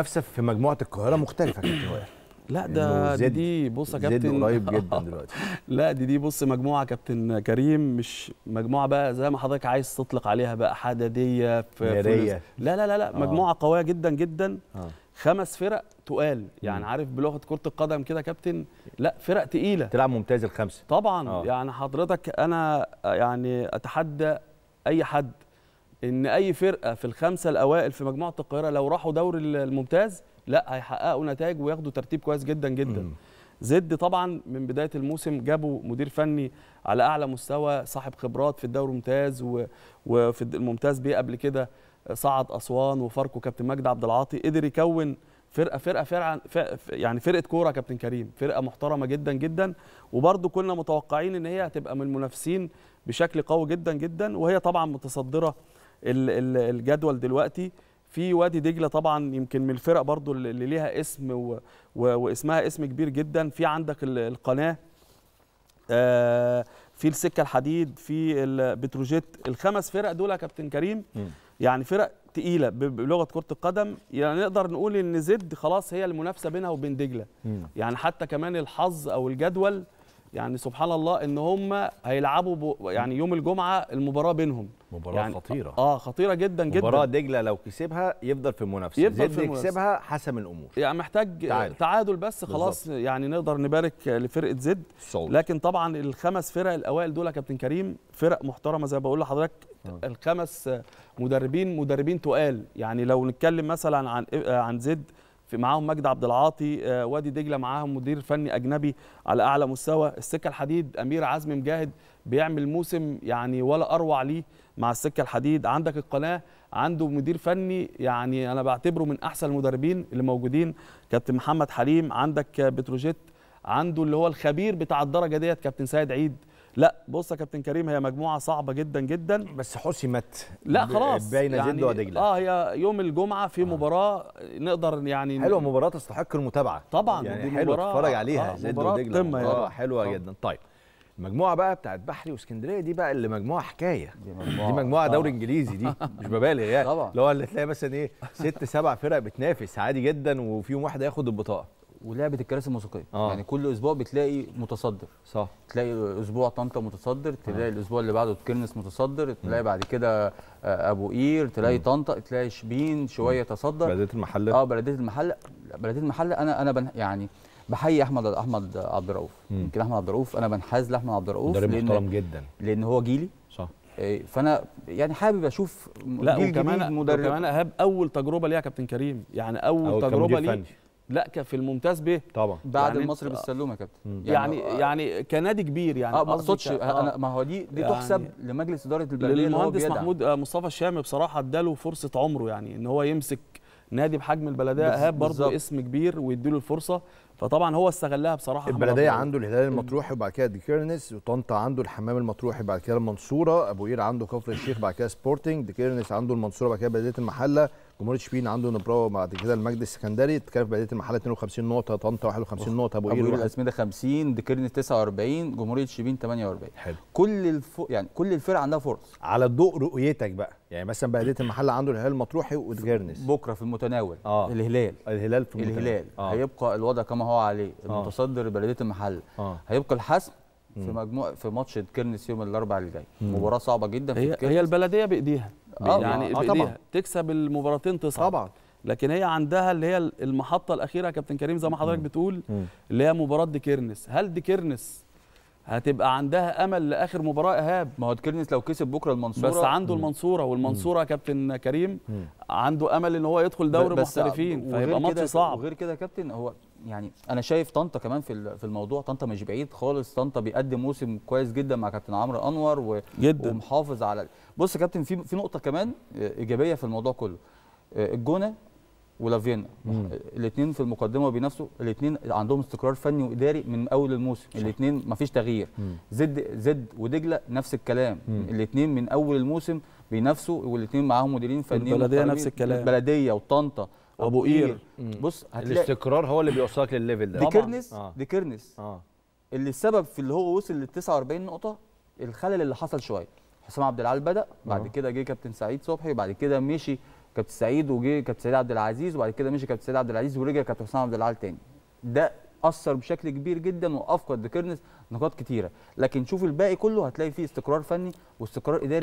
نفسه في مجموعه القاهره مختلفه كابتن وائل لا ده دي, دي بص يا كابتن قريب جدا دلوقتي لا دي دي بص مجموعه كابتن كريم مش مجموعه بقى زي ما حضرتك عايز تطلق عليها بقى حدديه في, في لا لا لا لا آه. مجموعه قويه جدا جدا آه. خمس فرق تقال يعني عارف بلغه كره القدم كده كابتن لا فرق تقيله تلعب ممتاز الخمسه طبعا آه. يعني حضرتك انا يعني اتحدى اي حد ان اي فرقه في الخمسه الاوائل في مجموعه القاهره لو راحوا دوري الممتاز لا هيحققوا نتائج وياخدوا ترتيب كويس جدا جدا م. زد طبعا من بدايه الموسم جابوا مدير فني على اعلى مستوى صاحب خبرات في الدوري الممتاز وفي الممتاز بيه قبل كده صعد اسوان وفاركو كابتن مجدي عبد العاطي قدر يكون فرقه فرقه فعلا يعني فرقه كوره كابتن كريم فرقه محترمه جدا جدا وبرده كنا متوقعين ان هي هتبقى من المنافسين بشكل قوي جدا جدا وهي طبعا متصدره الجدول دلوقتي في وادي دجله طبعا يمكن من الفرق برضو اللي ليها اسم و... و... واسمها اسم كبير جدا في عندك القناه آه في السكه الحديد في البتروجيت الخمس فرق دول يا كابتن كريم يعني فرق تقيله بلغه كره القدم يعني نقدر نقول ان زد خلاص هي المنافسه بينها وبين دجله يعني حتى كمان الحظ او الجدول يعني سبحان الله ان هم هيلعبوا يعني يوم الجمعه المباراه بينهم مباراه يعني خطيره آه،, اه خطيره جدا جدا مباراه دجله لو كسبها يفضل في المنافسه يفضل في المنافسه يكسبها حسم الامور يعني محتاج تعادل, تعادل بس خلاص بالزبط. يعني نقدر نبارك لفرقه زد صوت. لكن طبعا الخمس فرق الاوائل دول يا كابتن كريم فرق محترمه زي ما بقول لحضرتك الخمس مدربين مدربين تقال يعني لو نتكلم مثلا عن عن زد في معاهم مجدي عبد العاطي آه، وادي دجله معاهم مدير فني اجنبي على اعلى مستوى السكه الحديد امير عزمي مجاهد بيعمل موسم يعني ولا اروع ليه مع السكه الحديد عندك القناه عنده مدير فني يعني انا بعتبره من احسن المدربين اللي موجودين كابتن محمد حليم عندك بتروجيت عنده اللي هو الخبير بتاع الدرجه ديت كابتن سيد عيد لا بص يا كابتن كريم هي مجموعه صعبه جدا جدا بس حسمت لا خلاص بين يعني جده ودجله اه هي يوم الجمعه في آه. مباراه نقدر يعني حلوه مباراه تستحق المتابعه طبعا يعني حلوه تتفرج عليها آه جده ودجله يعني. اه حلوه آه. جدا طيب المجموعه بقى بتاعت بحري واسكندريه دي بقى اللي مجموعه حكايه دي مجموعه, دي مجموعة دوري انجليزي دي مش ببالغ يعني اللي هو اللي تلاقي مثلا ايه ست سبع فرق بتنافس عادي جدا وفيهم واحد هياخد البطاقه ولعبه الكراسي الموسيقيه آه. يعني كل اسبوع بتلاقي متصدر صح تلاقي اسبوع طنطا متصدر تلاقي آه. الاسبوع اللي بعده كرنس متصدر تلاقي م. آه. بعد كده آه، ابو قير تلاقي آه. طنطا تلاقي شبين شويه تصدر بلديه المحله اه بلديه المحله بلديه المحله انا انا بن يعني بحيي احمد احمد عبد الرؤوف يمكن احمد عبد الرؤوف انا بنحاز لاحمد عبد الرؤوف لان محترم جدا لان هو جيلي صح فانا يعني حابب اشوف لا جيل وكمان جديد مدرب وكمان اهاب اول تجربه ليها كابتن كريم يعني اول, أول تجربه ليه لا كان في الممتاز به طبعا بعد يعني المصري بالسلومه يا كابتن يعني-, يعني يعني, كنادي كبير يعني آه، ما اقصدش انا آه. ما هو دي دي يعني تحسب لمجلس اداره البلديه المهندس محمود آه، مصطفى الشامي بصراحه اداله فرصه عمره يعني ان هو يمسك نادي بحجم البلديه ايهاب برضه اسم كبير ويديله الفرصه فطبعا هو استغلها بصراحه البلديه عنده الهلال المطروحي وبعد كده ديكيرنس وطنطا عنده الحمام المطروحي بعد كده المنصوره ابو قير عنده كفر الشيخ بعد كده سبورتنج ديكيرنس عنده المنصوره بعد كده بلديه المحله جمهوريه شبين عنده نبراوه بعد كده المجد السكندري تكلف بعدية المحله 52 نقطه طنطا 51 نقطه ابو قير الاسمده 50 دكرني 49 جمهوريه شبين 48 حلو كل الف... يعني كل الفرق عندها فرص على ضوء رؤيتك بقى يعني مثلا بعدية المحله عنده الهلال مطروحي ودكرنس بكره في المتناول آه. الهلال الهلال في المتناول الهلال آه. هيبقى الوضع كما هو عليه آه. المتصدر آه. بلديه المحله آه. هيبقى الحسم في مجموعه في ماتش دكرنس يوم الاربعاء اللي جاي مباراه صعبه جدا في هي, هي البلديه بايديها آه، يعني آه طبعا. تكسب المباراتين تصعد طبعا لكن هي عندها اللي هي المحطه الاخيره يا كابتن كريم زي ما حضرتك بتقول اللي هي مباراه ديكيرنس هل ديكيرنس هتبقى عندها امل لاخر مباراه ايهاب ما هو ديكيرنس لو كسب بكره المنصوره بس عنده المنصوره والمنصوره يا كابتن كريم عنده امل ان هو يدخل دوري محترفين فهيبقى ماتش صعب وغير كده يا كابتن هو يعني انا شايف طنطا كمان في في الموضوع طنطا مش بعيد خالص طنطا بيقدم موسم كويس جدا مع كابتن عمرو انور و... جدا. ومحافظ على بص يا كابتن في في نقطه كمان ايجابيه في الموضوع كله آه، الجونه ولافينا الاثنين في المقدمه وبينافسوا الاثنين عندهم استقرار فني واداري من اول الموسم الاثنين مفيش تغيير زد زد ودجله نفس الكلام الاثنين من اول الموسم بينافسوا والاثنين معاهم مديرين فنيين البلديه نفس الكلام البلديه وطنطا وابو قير بص هتلاقي الاستقرار هو اللي بيوصلك للليفل ده دي كيرنس آه. دي كيرنس آه. اللي السبب في اللي هو وصل لل 49 نقطه الخلل اللي حصل شويه حسام عبد العال بدا بعد آه. كده جه كابتن سعيد صبحي وبعد كده مشي كابتن سعيد وجه كابتن سعيد عبد العزيز وبعد كده مشي كابتن سعيد عبد العزيز ورجع كابتن حسام عبد العال تاني ده اثر بشكل كبير جدا وافقد كيرنس نقاط كتيره لكن شوف الباقي كله هتلاقي فيه استقرار فني واستقرار اداري